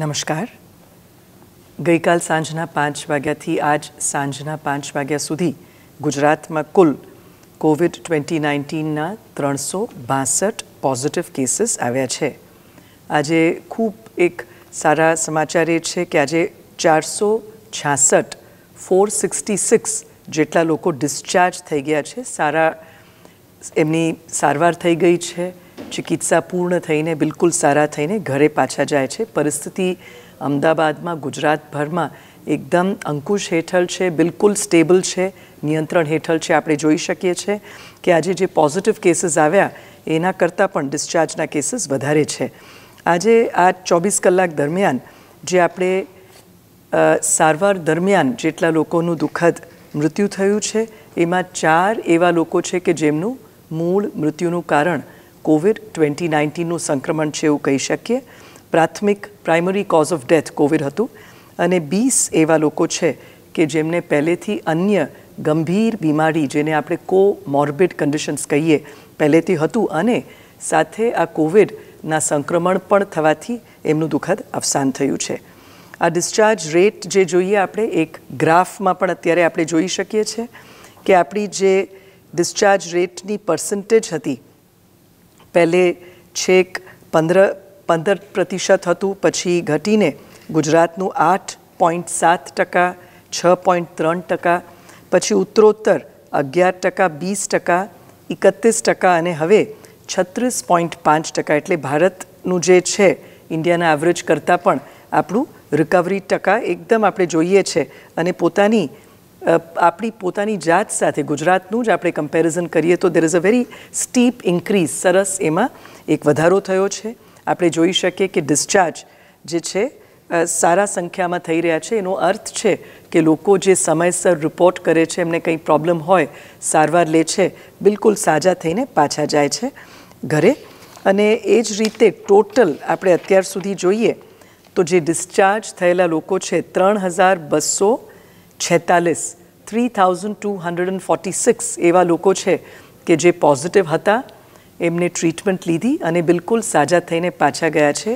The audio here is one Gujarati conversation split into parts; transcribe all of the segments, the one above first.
नमस्कार ગઈકાલ સાંજના 5 વાગ્યા થી આજ સાંજના 5 વાગ્યા સુધી ગુજરાતમાં કુલ કોવિડ 2019 ના 362 પોઝિટિવ કેસીસ આવ્યા છે આજે ખૂબ એક સારા સમાચાર છે કે આજે 466 466 જેટલા લોકો ડિસ્ચાર્જ થઈ ગયા છે સારા એમની સારવાર થઈ ગઈ છે ચિકિત્સા પૂર્ણ થઈને બિલકુલ સારા થઈને ઘરે પાછા જાય છે પરિસ્થિતિ અમદાવાદમાં ગુજરાતભરમાં એકદમ અંકુશ હેઠળ છે બિલકુલ સ્ટેબલ છે નિયંત્રણ હેઠળ છે આપણે જોઈ શકીએ છીએ કે આજે જે પોઝિટિવ કેસીસ આવ્યા એના કરતાં પણ ડિસ્ચાર્જના કેસીસ વધારે છે આજે આ ચોવીસ કલાક દરમિયાન જે આપણે સારવાર દરમિયાન જેટલા લોકોનું દુઃખદ મૃત્યુ થયું છે એમાં ચાર એવા લોકો છે કે જેમનું મૂળ મૃત્યુનું કારણ કોવિડ 2019 નો સંક્રમણ છે એ હું કહી શકિયે પ્રાથમિક primary cause of death Covid હતું અને 20 એવા લોકો છે કે જેમને પહેલેથી અન્ય ગંભીર બીમારી જેને આપણે કોમોર્બિડ કન્ડિશન્સ કહીએ પહેલેથી હતું અને સાથે આ કોવિડ ના સંક્રમણ પણ થવાથી એમનું દુઃખદ અવસાન થયું છે આ ડિસ્ચાર્જ રેટ જે જોઈએ આપણે એક graph માં પણ અત્યારે આપણે જોઈ શકીએ છે કે આપણી જે ડિસ્ચાર્જ રેટ ની परसेंटेज હતી પહેલે છેક પંદર પંદર પ્રતિશત હતું પછી ઘટીને ગુજરાતનું આઠ પોઈન્ટ સાત ટકા છ પોઈન્ટ ત્રણ ટકા પછી ઉત્તરોત્તર અગિયાર ટકા વીસ ટકા એકત્રીસ ટકા અને હવે છત્રીસ પોઈન્ટ પાંચ ટકા એટલે ભારતનું જે છે ઇન્ડિયાના એવરેજ કરતાં પણ આપણું રિકવરી ટકા એકદમ આપણે જોઈએ છે અને પોતાની આપણી પોતાની જાત સાથે ગુજરાતનું જ આપણે કમ્પેરિઝન કરીએ તો there is a very steep increase સરસ એમાં એક વધારો થયો છે આપણે જોઈ શકીએ કે ડિસ્ચાર્જ જે છે સારા સંખ્યામાં થઈ રહ્યા છે એનો અર્થ છે કે લોકો જે સમયસર રિપોર્ટ કરે છે એમને કંઈ પ્રોબ્લેમ હોય સારવાર લે છે બિલકુલ સાજા થઈને પાછા જાય છે ઘરે અને એ જ રીતે ટોટલ આપણે અત્યાર સુધી જોઈએ તો જે ડિસ્ચાર્જ થયેલા લોકો છે ત્રણ હજાર બસો છેતાલીસ three thousand two hundred and forty six એવા લોકો છે કે જે પોઝિટિવ હતા એમને ટ્રીટમેન્ટ લીધી અને બિલકુલ સાજા થઈને પાછા ગયા છે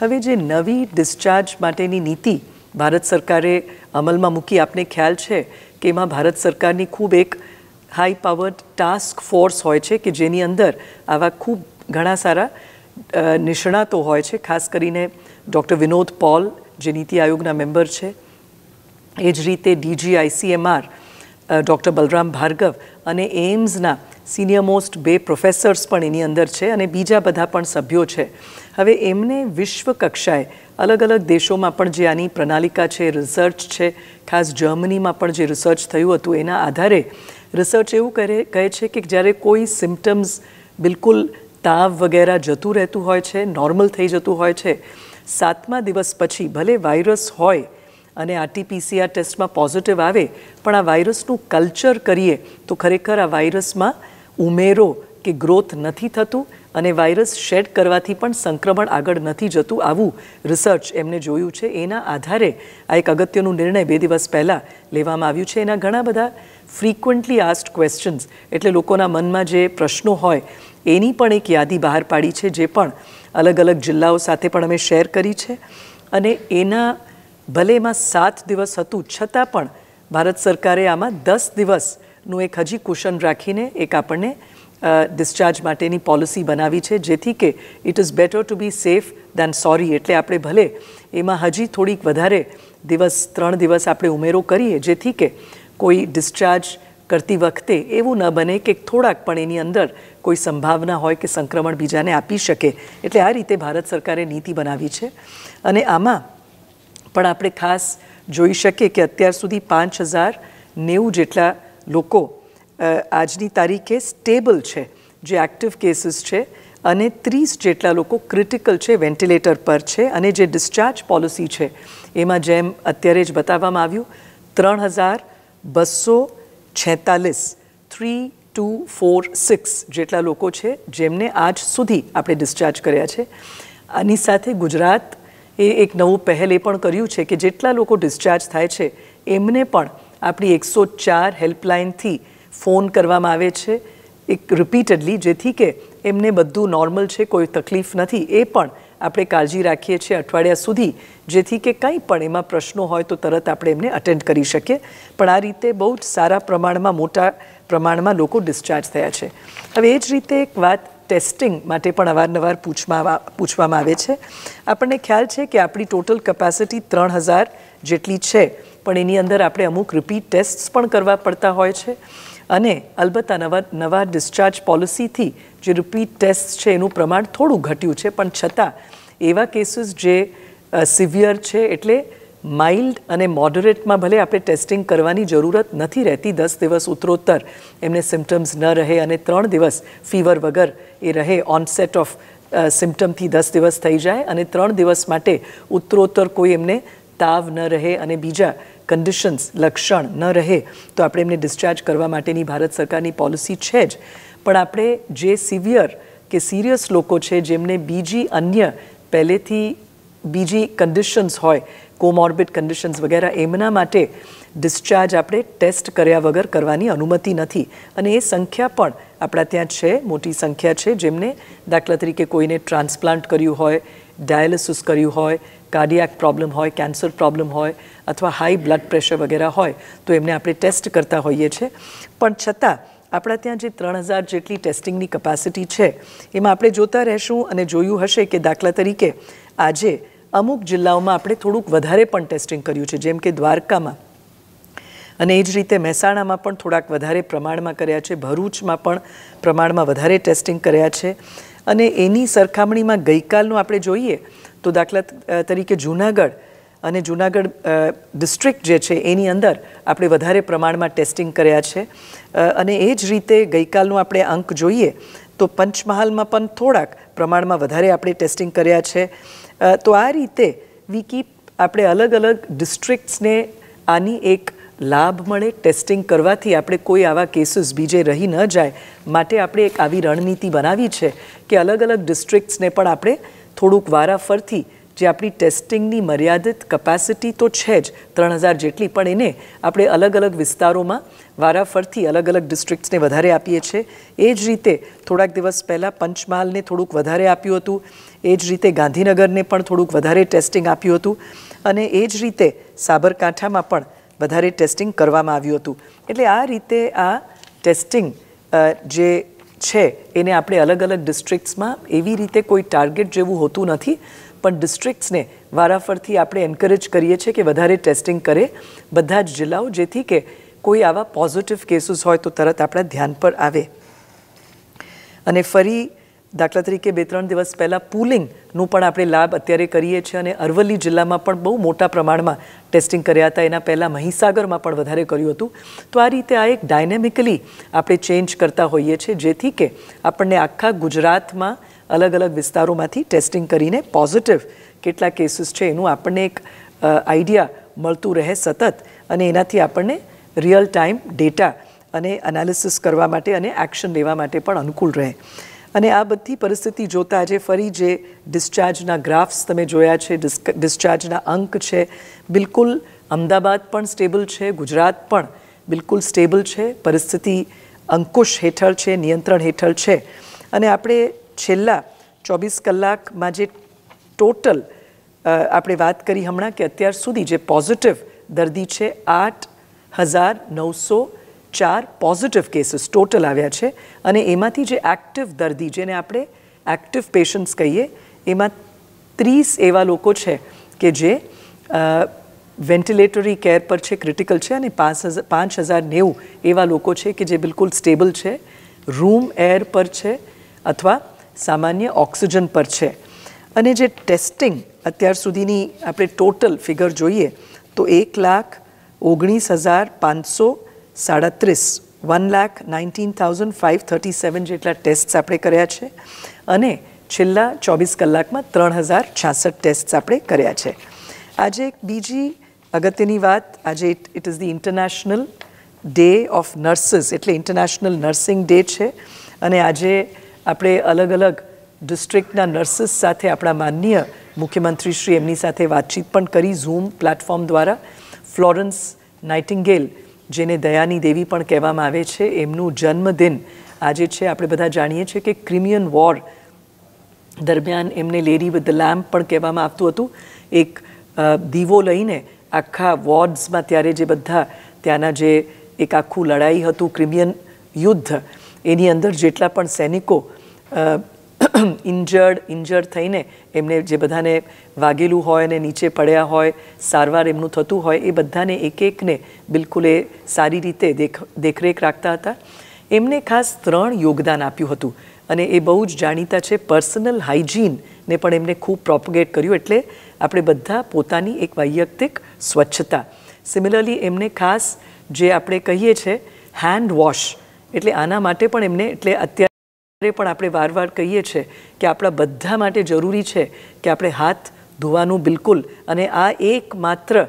હવે જે નવી ડિસ્ચાર્જ માટેની નીતિ ભારત સરકારે અમલમાં મૂકી આપને ખ્યાલ છે કે એમાં ભારત સરકારની ખૂબ એક હાઈ પાવર્ડ ટાસ્ક ફોર્સ હોય છે કે જેની અંદર આવા ખૂબ ઘણા સારા નિષ્ણાતો હોય છે ખાસ કરીને ડૉક્ટર વિનોદ પોલ જે નીતિ આયોગના મેમ્બર છે એ જ રીતે ડીજીઆઈસીએમઆર ડૉક્ટર બલરામ ભાર્ગવ અને એમ્સના સિનિયર મોસ્ટ બે પ્રોફેસર્સ પણ એની અંદર છે અને બીજા બધા પણ સભ્યો છે હવે એમને વિશ્વ કક્ષાએ અલગ અલગ દેશોમાં પણ જે આની પ્રણાલિકા છે રિસર્ચ છે ખાસ જર્મનીમાં પણ જે રિસર્ચ થયું હતું એના આધારે રિસર્ચ એવું કરે કહે છે કે જ્યારે કોઈ સિમ્ટમ્સ બિલકુલ તાવ વગેરે જતું રહેતું હોય છે નોર્મલ થઈ જતું હોય છે સાતમા દિવસ પછી ભલે વાયરસ હોય અને આરટીપીસીઆર ટેસ્ટમાં પોઝિટિવ આવે પણ આ વાયરસનું કલ્ચર કરીએ તો ખરેખર આ વાયરસમાં ઉમેરો કે ગ્રોથ નથી થતું અને વાયરસ શેડ કરવાથી પણ સંક્રમણ આગળ નથી જતું આવું રિસર્ચ એમને જોયું છે એના આધારે આ એક અગત્યનો નિર્ણય બે દિવસ પહેલાં લેવામાં આવ્યું છે એના ઘણા બધા ફ્રીક્વન્ટલી આસ્ડ ક્વેશ્ચન્સ એટલે લોકોના મનમાં જે પ્રશ્નો હોય એની પણ એક યાદી બહાર પાડી છે જે પણ અલગ અલગ જિલ્લાઓ સાથે પણ અમે શેર કરી છે અને એના ભલે એમાં સાત દિવસ હતું છતાં પણ ભારત સરકારે આમાં દસ દિવસનું એક હજી કુશન રાખીને એક આપણને ડિસ્ચાર્જ માટેની પોલિસી બનાવી છે જેથી કે it is better to be safe than sorry એટલે આપણે ભલે એમાં હજી થોડીક વધારે દિવસ ત્રણ દિવસ આપણે ઉમેરો કરીએ જેથી કે કોઈ ડિસ્ચાર્જ કરતી વખતે એવું ન બને કે થોડાક પણ એની અંદર કોઈ સંભાવના હોય કે સંક્રમણ બીજાને આપી શકે એટલે આ રીતે ભારત સરકારે નીતિ બનાવી છે અને આમાં પણ આપણે ખાસ જોઈ શકીએ કે અત્યાર સુધી પાંચ હજાર નેવું જેટલા લોકો આજની તારીખે સ્ટેબલ છે જે એક્ટિવ કેસીસ છે અને ત્રીસ જેટલા લોકો ક્રિટિકલ છે વેન્ટિલેટર પર છે અને જે ડિસ્ચાર્જ પોલિસી છે એમાં જેમ અત્યારે જ બતાવવામાં આવ્યું ત્રણ હજાર બસો છેતાલીસ થ્રી ટુ ફોર સિક્સ જેટલા લોકો છે જેમને આજ સુધી આપણે ડિસ્ચાર્જ કર્યા છે આની સાથે ગુજરાત એ એક નવું પહેલ એ પણ કર્યું છે કે જેટલા લોકો ડિસ્ચાર્જ થાય છે એમને પણ આપણી એકસો ચાર હેલ્પલાઇનથી ફોન કરવામાં આવે છે એક રિપીટેડલી જેથી કે એમને બધું નોર્મલ છે કોઈ તકલીફ નથી એ પણ આપણે કાળજી રાખીએ છીએ અઠવાડિયા સુધી જેથી કે કંઈ પણ એમાં પ્રશ્નો હોય તો તરત આપણે એમને અટેન્ડ કરી શકીએ પણ આ રીતે બહુ જ સારા પ્રમાણમાં મોટા પ્રમાણમાં લોકો ડિસ્ચાર્જ થયા છે હવે એ જ રીતે એક વાત ટેસ્ટિંગ માટે પણ અવારનવાર પૂછવામાં પૂછવામાં આવે છે આપણને ખ્યાલ છે કે આપણી ટોટલ કપેસિટી ત્રણ હજાર જેટલી છે પણ એની અંદર આપણે અમુક રિપીટ ટેસ્ટ પણ કરવા પડતા હોય છે અને અલબત્ત નવા નવા ડિસ્ચાર્જ પોલિસીથી જે રિપીટ ટેસ્ટ છે એનું પ્રમાણ થોડું ઘટ્યું છે પણ છતાં એવા કેસીસ જે સિવિયર છે એટલે માઇલ્ડ અને મોડરેટમાં ભલે આપણે ટેસ્ટિંગ કરવાની જરૂરત નથી રહેતી દસ દિવસ ઉત્તરોત્તર એમને સિમ્ટમ્સ ન રહે અને ત્રણ દિવસ ફીવર વગર એ રહે ઓનસેટ ઓફ સિમ્ટમથી દસ દિવસ થઈ જાય અને ત્રણ દિવસ માટે ઉત્તરોત્તર કોઈ એમને તાવ ન રહે અને બીજા કન્ડિશન્સ લક્ષણ ન રહે તો આપણે એમને ડિસ્ચાર્જ કરવા માટેની ભારત સરકારની પોલિસી છે જ પણ આપણે જે સિવિયર કે સિરિયસ લોકો છે જેમને બીજી અન્ય પહેલેથી બીજી કન્ડિશન્સ હોય કોમોર્બિડ કન્ડિશન્સ વગેરે એમના માટે ડિસ્ચાર્જ આપણે ટેસ્ટ કર્યા વગર કરવાની અનુમતિ નથી અને એ સંખ્યા પણ આપણા ત્યાં છે મોટી સંખ્યા છે જેમને દાખલા તરીકે કોઈને ટ્રાન્સપ્લાન્ટ કર્યું હોય ડાયાલિસિસ કર્યું હોય કાર્ડિયાક પ્રોબ્લેમ હોય કેન્સર પ્રોબ્લેમ હોય અથવા હાઈ બ્લડ પ્રેશર વગેરે હોય તો એમને આપણે ટેસ્ટ કરતા હોઈએ છીએ પણ છતાં આપણા ત્યાં જે ત્રણ હજાર જેટલી ટેસ્ટિંગની કપાસિટી છે એમાં આપણે જોતા રહેશું અને જોયું હશે કે દાખલા તરીકે આજે અમુક જિલ્લાઓમાં આપણે થોડુંક વધારે પણ ટેસ્ટિંગ કર્યું છે જેમ કે દ્વારકામાં અને એ જ રીતે મહેસાણામાં પણ થોડાક વધારે પ્રમાણમાં કર્યા છે ભરૂચમાં પણ પ્રમાણમાં વધારે ટેસ્ટિંગ કર્યા છે અને એની સરખામણીમાં ગઈકાલનું આપણે જોઈએ તો દાખલા તરીકે જુનાગઢ અને જુનાગઢ ડિસ્ટ્રિક્ટ જે છે એની અંદર આપણે વધારે પ્રમાણમાં ટેસ્ટિંગ કર્યા છે અને એ જ રીતે ગઈકાલનું આપણે અંક જોઈએ તો પંચમહાલમાં પણ થોડાક પ્રમાણમાં વધારે આપણે ટેસ્ટિંગ કર્યા છે તો આ રીતે વી કીપ આપણે અલગ અલગ ડિસ્ટ્રિક્ટ્સને આની એક લાભ મળે ટેસ્ટિંગ કરવાથી આપણે કોઈ આવા કેસીસ બીજે રહી ન જાય માટે આપણે એક આવી રણનીતિ બનાવી છે કે અલગ અલગ ડિસ્ટ્રિક્ટ્સને પણ આપણે થોડુંક વારાફરથી જે આપણી ટેસ્ટિંગની મર્યાદિત કપેસિટી તો છે જ ત્રણ હજાર જેટલી પણ એને આપણે અલગ અલગ વિસ્તારોમાં વારાફરથી અલગ અલગ ડિસ્ટ્રિક્ટ્સને વધારે આપીએ છીએ એ જ રીતે થોડાક દિવસ પહેલાં પંચમહાલને થોડુંક વધારે આપ્યું હતું એ જ રીતે ગાંધીનગરને પણ થોડુંક વધારે ટેસ્ટિંગ આપ્યું હતું અને એ જ રીતે સાબરકાંઠામાં પણ વધારે ટેસ્ટિંગ કરવામાં આવ્યું હતું એટલે આ રીતે આ ટેસ્ટિંગ જે છે એને આપણે અલગ અલગ ડિસ્ટ્રિક્ટ્સમાં એવી રીતે કોઈ ટાર્ગેટ જેવું હોતું નથી પણ ડિસ્ટ્રિક્ટ્સને વારાફરથી આપણે એન્કરેજ કરીએ છીએ કે વધારે ટેસ્ટિંગ કરે બધા જ જિલ્લાઓ જેથી કે કોઈ આવા પોઝિટિવ કેસીસ હોય તો તરત આપણા ધ્યાન પર આવે અને ફરી દાખલા તરીકે બે ત્રણ દિવસ પહેલાં પુલિંગનું પણ આપણે લાભ અત્યારે કરીએ છીએ અને અરવલ્લી જિલ્લામાં પણ બહુ મોટા પ્રમાણમાં ટેસ્ટિંગ કર્યા હતા એના પહેલાં મહીસાગરમાં પણ વધારે કર્યું હતું તો આ રીતે આ એક ડાયનેમિકલી આપણે ચેન્જ કરતા હોઈએ છીએ જેથી કે આપણને આખા ગુજરાતમાં અલગ અલગ વિસ્તારોમાંથી ટેસ્ટિંગ કરીને પોઝિટિવ કેટલા કેસીસ છે એનું આપણને એક આઈડિયા મળતું રહે સતત અને એનાથી આપણને રિયલ ટાઈમ ડેટા અને એનાલિસિસ કરવા માટે અને એક્શન લેવા માટે પણ અનુકૂળ રહે અને આ બધી પરિસ્થિતિ જોતાં આજે ફરી જે ડિસ્ચાર્જના ગ્રાફ્સ તમે જોયા છે ડિસ્ચાર્જના અંક છે બિલકુલ અમદાવાદ પણ સ્ટેબલ છે ગુજરાત પણ બિલકુલ સ્ટેબલ છે પરિસ્થિતિ અંકુશ હેઠળ છે નિયંત્રણ હેઠળ છે અને આપણે છેલ્લા ચોવીસ કલાકમાં જે ટોટલ આપણે વાત કરી હમણાં કે અત્યાર સુધી જે પોઝિટિવ દર્દી છે આઠ હજાર નવસો ચાર પોઝિટિવ કેસીસ ટોટલ આવ્યા છે અને એમાંથી જે એક્ટિવ દર્દી જેને આપણે એક્ટિવ પેશન્ટ્સ કહીએ એમાં ત્રીસ એવા લોકો છે કે જે વેન્ટિલેટરી કેર પર છે ક્રિટિકલ છે અને પાંચ હજાર પાંચ હજાર નેવું એવા લોકો છે કે જે બિલકુલ સ્ટેબલ છે રૂમ એર પર છે અથવા સામાન્ય ઓક્સિજન પર છે અને જે ટેસ્ટિંગ અત્યાર સુધીની આપણે ટોટલ ફિગર જોઈએ તો એક લાખ ઓગણીસ હજાર પાંચસો સાડત્રીસ one lakh nineteen thousand five thirty seven જેટલા ટેસ્ટ આપણે કર્યા છે અને છેલ્લા ચોવીસ કલાકમાં ત્રણ હજાર છાસઠ ટેસ્ટ આપણે કર્યા છે આજે એક બીજી અગત્યની વાત આજે it is the international day of nurses એટલે ઇન્ટરનેશનલ નર્સિંગ ડે છે અને આજે આપણે અલગ અલગ ડિસ્ટ્રિક્ટના નર્સિસ સાથે આપણા માનનીય મુખ્યમંત્રી શ્રી એમની સાથે વાતચીત પણ કરી ઝૂમ પ્લેટફોર્મ દ્વારા ફ્લોરન્સ નાઇટિંગેલ જેને દયાની દેવી પણ કહેવામાં આવે છે એમનું જન્મદિન આજે છે આપણે બધા જાણીએ છીએ કે ક્રિમિયન વોર દરમિયાન એમને લેરી વિથ ધ લેમ્પ પણ કહેવામાં આવતું હતું એક દીવો લઈને આખા વોર્ડ્સમાં ત્યારે જે બધા ત્યાંના જે એક આખું લડાઈ હતું ક્રિમિયન યુદ્ધ એની અંદર જેટલા પણ સૈનિકો ઇન્જર્ડ ઇન્જર્ડ થઈને એમને જે બધાને વાગેલું હોય અને નીચે પડ્યા હોય સારવાર એમનું થતું હોય એ બધાને એક એકને બિલકુલ એ સારી રીતે દેખ દેખરેખ રાખતા હતા એમને ખાસ ત્રણ યોગદાન આપ્યું હતું અને એ બહુ જ જાણીતા છે પર્સનલ હાઇજીનને પણ એમને ખૂબ પ્રોપગેટ કર્યું એટલે આપણે બધા પોતાની એક વૈયક્તિક સ્વચ્છતા સિમિલરલી એમને ખાસ જે આપણે કહીએ છીએ હેન્ડ વોશ એટલે આના માટે પણ એમને એટલે અત્યારે પણ આપણે વાર વાર કહીએ છીએ કે આપણા બધા માટે જરૂરી છે કે આપણે હાથ ધોવાનું બિલકુલ અને આ એકમાત્ર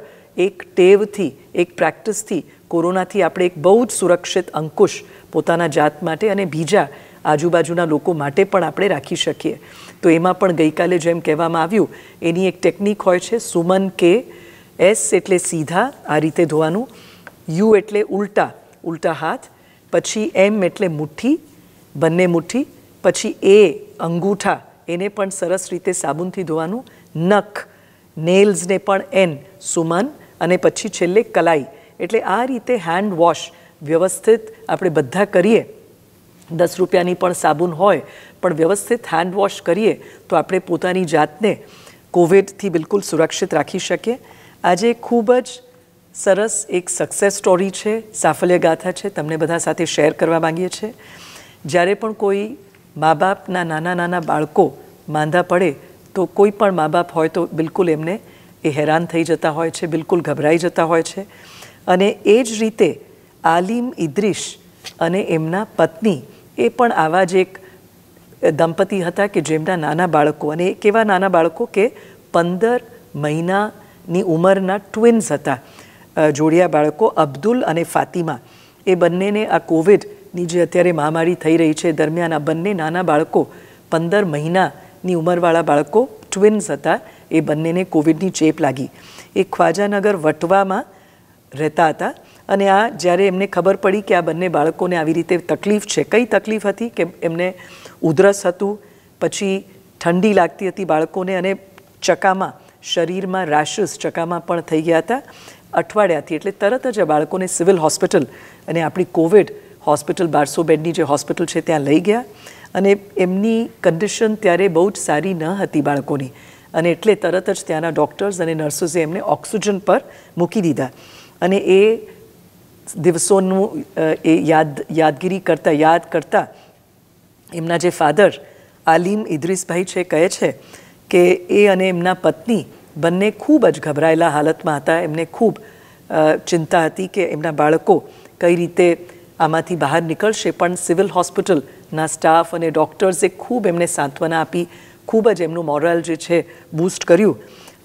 એક ટેવથી એક પ્રેક્ટિસથી કોરોનાથી આપણે એક બહુ જ સુરક્ષિત અંકુશ પોતાના જાત માટે અને બીજા આજુબાજુના લોકો માટે પણ આપણે રાખી શકીએ તો એમાં પણ ગઈકાલે જેમ કહેવામાં આવ્યું એની એક ટેકનિક હોય છે સુમન કે એસ એટલે સીધા આ રીતે ધોવાનું યુ એટલે ઉલટા ઉલટા હાથ પછી એમ એટલે મુઠ્ઠી બંને મુઠ્ઠી પછી એ અંગૂઠા એને પણ સરસ રીતે સાબુનથી ધોવાનું નખ નેલ્સને પણ એન સુમન અને પછી છેલ્લે કલાઈ એટલે આ રીતે હેન્ડ વોશ વ્યવસ્થિત આપણે બધા કરીએ દસ રૂપિયાની પણ સાબુન હોય પણ વ્યવસ્થિત હેન્ડ વોશ કરીએ તો આપણે પોતાની જાતને કોવિડથી બિલકુલ સુરક્ષિત રાખી શકીએ આજે ખૂબ જ સરસ એક સક્સેસ સ્ટોરી છે સાફલ્ય ગાથા છે તમને બધા સાથે શેર કરવા માગીએ છીએ જ્યારે પણ કોઈ મા બાપના નાના નાના બાળકો માંદા પડે તો કોઈ પણ મા બાપ હોય તો બિલકુલ એમને એ હેરાન થઈ જતા હોય છે બિલકુલ ગભરાઈ જતા હોય છે અને એ જ રીતે આલિમ ઇદ્રીશ અને એમના પત્ની એ પણ આવા જ એક દંપતી હતા કે જેમના નાના બાળકો અને એ કેવા નાના બાળકો કે પંદર મહિનાની ઉંમરના ટ્વિન્સ હતા જોડિયા બાળકો અબ્દુલ અને ફાતિમા એ બંનેને આ કોવિડની જે અત્યારે મહામારી થઈ રહી છે દરમિયાન આ બંને નાના બાળકો પંદર મહિનાની ઉંમરવાળા બાળકો ટ્વિન્સ હતા એ બંનેને કોવિડની ચેપ લાગી એ ખ્વાજાનગર વટવામાં રહેતા હતા અને આ જ્યારે એમને ખબર પડી કે આ બંને બાળકોને આવી રીતે તકલીફ છે કઈ તકલીફ હતી કે એમને ઉધરસ હતું પછી ઠંડી લાગતી હતી બાળકોને અને ચકામાં શરીરમાં રાશિસ ચકામાં પણ થઈ ગયા હતા અઠવાડિયાથી એટલે તરત જ બાળકોને સિવિલ હોસ્પિટલ અને આપણી કોવિડ હોસ્પિટલ બારસો બેડની જે હોસ્પિટલ છે ત્યાં લઈ ગયા અને એમની કન્ડિશન ત્યારે બહુ જ સારી ન હતી બાળકોની અને એટલે તરત જ ત્યાંના ડૉક્ટર્સ અને નર્સિસે એમને ઓક્સિજન પર મૂકી દીધા અને એ દિવસોનું એ યાદ યાદગીરી કરતાં યાદ કરતાં એમના જે ફાધર આલીમ ઇદ્રીસભાઈ છે કહે છે કે એ અને એમના પત્ની બંને ખૂબ જ ગભરાયેલા હાલતમાં હતા એમને ખૂબ ચિંતા હતી કે એમના બાળકો કઈ રીતે આમાંથી બહાર નીકળશે પણ સિવિલ હોસ્પિટલના સ્ટાફ અને ડૉક્ટર્સે ખૂબ એમને સાંત્વના આપી ખૂબ જ એમનું મોરલ જે છે બૂસ્ટ કર્યું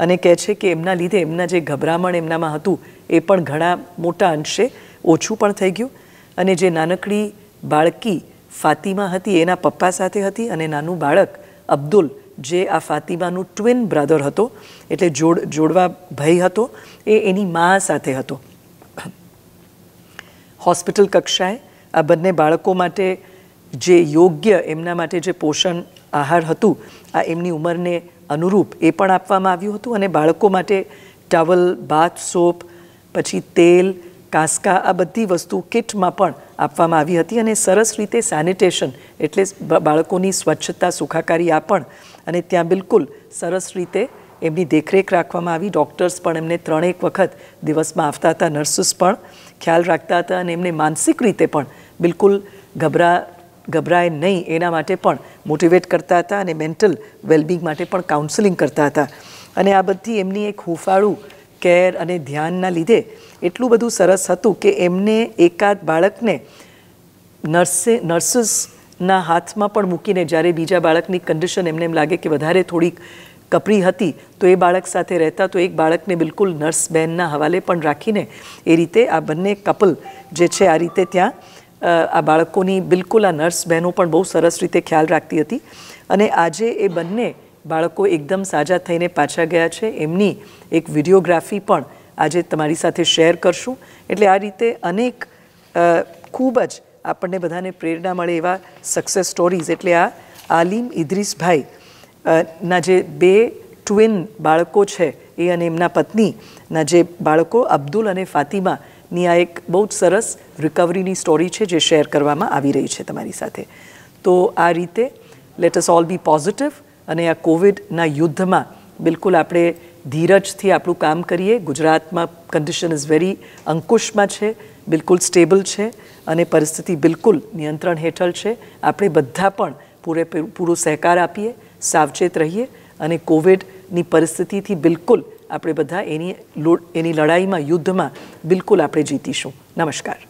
અને કહે છે કે એમના લીધે એમના જે ગભરામણ એમનામાં હતું એ પણ ઘણા મોટા અંશે ઓછું પણ થઈ ગયું અને જે નાનકડી બાળકી ફાતિમા હતી એના પપ્પા સાથે હતી અને નાનું બાળક અબ્દુલ જે આ ફાતિમાનું ટ્વિન બ્રધર હતો એટલે જોડ જોડવા ભય હતો એ એની મા સાથે હતો હોસ્પિટલ કક્ષાએ આ બંને બાળકો માટે જે યોગ્ય એમના માટે જે પોષણ આહાર હતું આ એમની ઉંમરને અનુરૂપ એ પણ આપવામાં આવ્યું હતું અને બાળકો માટે ટાવલ બાથ સોપ પછી તેલ કાસકા આ બધી વસ્તુ કિટમાં પણ આપવામાં આવી હતી અને સરસ રીતે સેનિટેશન એટલે બાળકોની સ્વચ્છતા સુખાકારી આ પણ અને ત્યાં બિલકુલ સરસ રીતે એમની દેખરેખ રાખવામાં આવી ડોક્ટર્સ પણ એમને ત્રણેક વખત દિવસમાં આવતા હતા નર્સસ પણ ખ્યાલ રાખતા હતા અને એમની માનસિક રીતે પણ બિલકુલ ગભરા ગભરાય નહીં એના માટે પણ મોટિવેટ કરતા હતા અને મેન્ટલ વેલ બીંગ માટે પણ કાઉન્સેલિંગ કરતા હતા અને આ બધી એમની એક હોફાળુ કેર અને ધ્યાન ના લીધે એટલું બધું સરસ હતું કે એમણે એક આદ બાળકને નર્સ સે નર્સસ ના હાથમાં પણ મૂકીને જ્યારે બીજા બાળકની કન્ડિશન એમને એમ લાગે કે વધારે થોડીક કપરી હતી તો એ બાળક સાથે રહેતા તો એક બાળકને બિલકુલ નર્સ બહેનના હવાલે પણ રાખીને એ રીતે આ બંને કપલ જે છે આ રીતે ત્યાં આ બાળકોની બિલકુલ આ નર્સ બહેનો પણ બહુ સરસ રીતે ખ્યાલ રાખતી હતી અને આજે એ બંને બાળકો એકદમ સાજા થઈને પાછા ગયા છે એમની એક વિડીયોગ્રાફી પણ આજે તમારી સાથે શેર કરશું એટલે આ રીતે અનેક ખૂબ જ આપણને બધાને પ્રેરણા મળે એવા સક્સેસ સ્ટોરીઝ એટલે આ આલિમ ઇદ્રીસભાઈ ના જે બે ટ્વિન બાળકો છે એ અને એમના પત્નીના જે બાળકો અબ્દુલ અને ફાતિમાની આ એક બહુ જ સરસ રિકવરીની સ્ટોરી છે જે શેર કરવામાં આવી રહી છે તમારી સાથે તો આ રીતે let us all be positive અને આ કોવિડના યુદ્ધમાં બિલકુલ આપણે ધીરજથી આપણું કામ કરીએ ગુજરાતમાં કન્ડિશન ઇઝ વેરી અંકુશમાં છે બિલકુલ સ્ટેબલ છે અને પરિસ્થિતિ બિલકુલ નિયંત્રણ હેઠળ છે આપણે બધા પણ પૂરે પૂરો સહકાર આપીએ સાવચેત રહીએ અને કોવિડની પરિસ્થિતિથી બિલકુલ આપણે બધા એની એની લડાઈમાં યુદ્ધમાં બિલકુલ આપણે જીતીશું નમસ્કાર